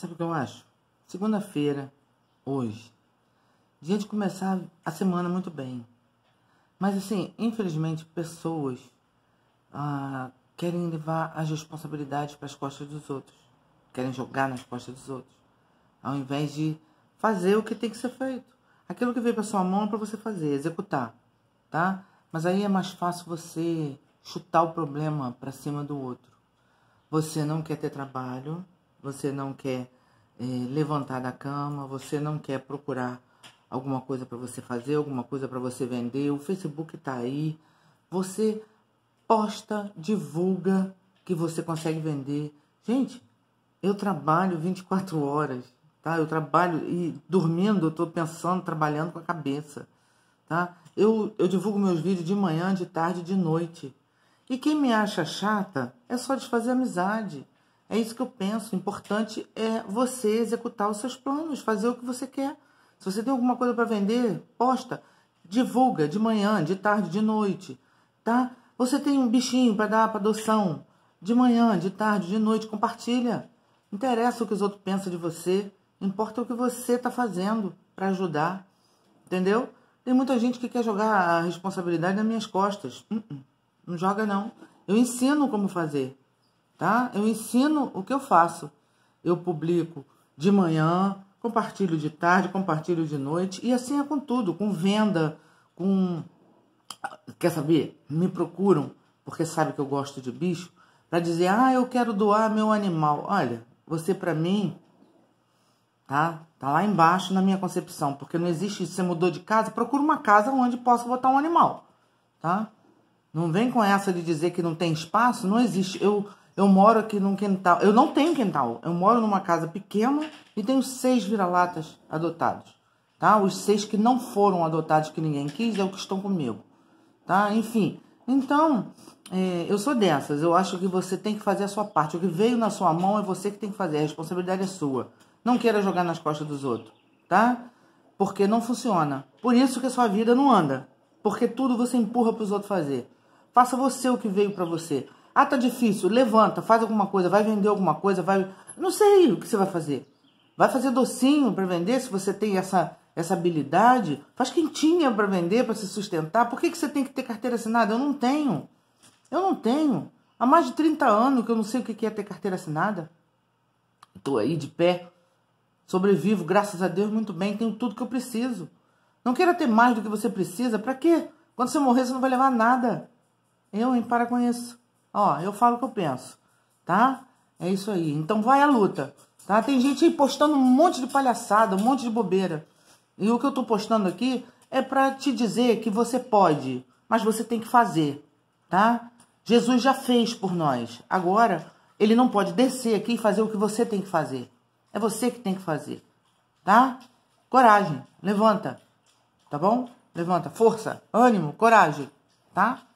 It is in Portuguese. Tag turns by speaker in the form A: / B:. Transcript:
A: Sabe o que eu acho? Segunda-feira, hoje. Dia de começar a semana muito bem. Mas assim, infelizmente, pessoas ah, querem levar as responsabilidades para as costas dos outros. Querem jogar nas costas dos outros. Ao invés de fazer o que tem que ser feito. Aquilo que veio para sua mão é para você fazer, executar, tá? Mas aí é mais fácil você chutar o problema para cima do outro. Você não quer ter trabalho, você não quer é, levantar da cama, você não quer procurar alguma coisa para você fazer, alguma coisa para você vender, o Facebook está aí. Você posta, divulga que você consegue vender. Gente, eu trabalho 24 horas, tá? Eu trabalho e dormindo, eu estou pensando, trabalhando com a cabeça, tá? Eu, eu divulgo meus vídeos de manhã, de tarde, de noite. E quem me acha chata é só desfazer amizade. É isso que eu penso. O importante é você executar os seus planos, fazer o que você quer. Se você tem alguma coisa para vender, posta, divulga de manhã, de tarde, de noite, tá? Você tem um bichinho para dar para adoção, de manhã, de tarde, de noite, compartilha. Não interessa o que os outros pensam de você, importa o que você está fazendo para ajudar, entendeu? Tem muita gente que quer jogar a responsabilidade nas minhas costas. Uh-uh, não joga não. Eu ensino como fazer tá? Eu ensino o que eu faço. Eu publico de manhã, compartilho de tarde, compartilho de noite e assim é com tudo, com venda, com quer saber? Me procuram porque sabe que eu gosto de bicho para dizer: "Ah, eu quero doar meu animal". Olha, você para mim tá? Tá lá embaixo na minha concepção, porque não existe isso. Você mudou de casa, procura uma casa onde possa botar um animal, tá? Não vem com essa de dizer que não tem espaço, não existe. Eu, eu moro aqui num quintal. Eu não tenho quintal. Eu moro numa casa pequena e tenho seis vira-latas adotados. Tá? Os seis que não foram adotados, que ninguém quis, é o que estão comigo. Tá? Enfim. Então, é, eu sou dessas. Eu acho que você tem que fazer a sua parte. O que veio na sua mão é você que tem que fazer. A responsabilidade é sua. Não queira jogar nas costas dos outros, tá? Porque não funciona. Por isso que a sua vida não anda. Porque tudo você empurra para os outros fazer. Faça você o que veio para você. Ah, tá difícil. Levanta, faz alguma coisa, vai vender alguma coisa, vai. Não sei o que você vai fazer. Vai fazer docinho para vender se você tem essa essa habilidade. Faz quentinha para vender, para se sustentar. Por que, que você tem que ter carteira assinada? Eu não tenho. Eu não tenho. Há mais de 30 anos que eu não sei o que é ter carteira assinada. Estou aí de pé. Sobrevivo, graças a Deus, muito bem. Tenho tudo que eu preciso. Não queira ter mais do que você precisa. Para quê? Quando você morrer, você não vai levar nada. Eu, hein, para com isso. Ó, eu falo o que eu penso, tá? É isso aí. Então vai à luta, tá? Tem gente aí postando um monte de palhaçada, um monte de bobeira. E o que eu tô postando aqui é para te dizer que você pode, mas você tem que fazer, tá? Jesus já fez por nós. Agora, ele não pode descer aqui e fazer o que você tem que fazer. É você que tem que fazer, tá? Coragem, levanta, tá bom? Levanta, força, ânimo, coragem, tá?